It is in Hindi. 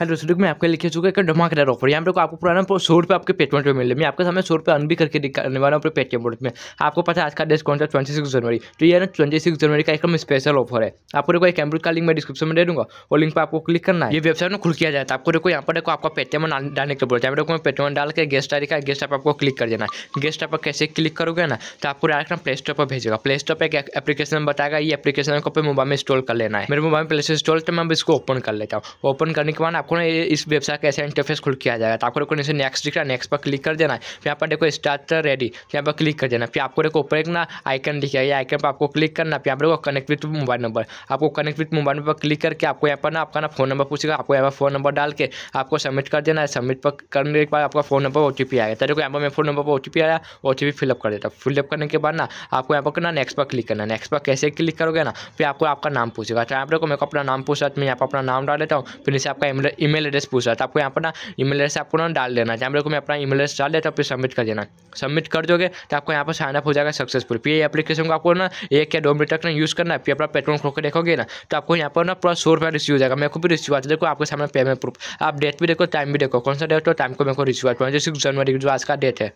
हेलो दोस्तों मैं आपके लिखे चुका है धमाकेदार ऑफर यहाँ पर आपको पुराना सौ रुपये आपके पेटीएम पर मिले मैं आपके सामने सौ रुपये अन भी करके दिखाने वाला हूँ अपने पेटीएम बोर्ड में आपको पता है आज का डिस्काउंट कौन सा ट्वेंटी सिक्स जनवरी तो ये ना ट्वेंटी सिक्स जनवरी का एक स्पेशल ऑफर है आपको देखो एक कैमरे का लिंक मैं डिस्क्रिप्शन में दे दूंगा और लिंक पर आपको क्लिक करना है ये वेबसाइट में खुल किया जाए आपको देखो यहाँ पर देखो आपका पेटीएम डालने के बोलते हैं देखो पेटीएम डाल के गेस्ट तारीख का गेस्ट आपको क्लिक कर देना है गेस्ट आप कैसे क्लिक करोगे ना तो आपको डायरेक्ट ना प्ले स्टोर पर भेजेगा प्ले स्टोर पर एक एप्लीकेशन बताएगा ये एप्लीकेशन को अपने मोबाइल में इंस्टॉल कर लेना है मेरे मोबाइल में प्ले स्टोर इंस्टॉल तो मैं इसको ओपन कर लेता हूँ ओपन करने के बाद आपको ना इस वेबसाइट का ऐसा इंटरफेस खुल किया जाएगा तो आपको देखो नीचे नेक्स्ट दिख रहा है नेक्स्ट पर क्लिक कर देना फिर यहाँ पर देखो स्टार्ट रेडी यहाँ पर क्लिक कर देना फिर आपको देखो ऊपर एक ना आइकन दिखेगा ये आइकन पर आपको क्लिक करना फिर यहाँ पर कनेक्ट विथ मोबाइल नंबर आपको connect with mobile number click करके आपको यहाँ पर ना आपका ना फोन नंबर पूछेगा आपको यहाँ पर फोन नंबर डाल के आपको सबमिट कर देना है सबमिट पर करने के बाद आपका phone number O T P आएगा तो देखो यहाँ पर मैं फोन नंबर पर ओ टी पी आया ओ टी पी फिलअप कर देता फिलअप करने के बाद ना आपको यहाँ पर ना नेक्स्ट पर क्लिक करना नेक्स्ट पर कैसे क्लिक करोगे ना फिर आपको आपका नाम पूछेगा तो यहाँ पर मेरे को अपना नाम पूछा तो मैं यहाँ पर अपना नाम डाल देता हूँ फिर इसे आपका ईमेल एड्रेस पूछ रहा था आपको यहाँ पर ना ईमेल एड्रेस आपको ना डाल देना जहाँ देखो मैं अपना ईमेल एड्रेस डाल देता हूँ फिर सबमिट कर देना सबमिट कर दोगे तो आपको यहाँ पर साइनअप हो जाएगा सक्सेसफुल फिर ये एप्लीकेशन को आपको ना एक या दो मिनट तक ना यूज़ करना फिर अपना पेट्रोल खोल के देखोगे ना तो आपको यहाँ पर ना पूरा सौ रुपया रिसीव हो जाएगा मेरे को भी रिसीव आता देखो आपके सामने पेमेंट प्रूफ आप डेट भी देखो टाइम भी देखो कौन सा डेट हो टाइम को मेरे को रिसीव आता है जैसे जनवरी जो आज का डेट है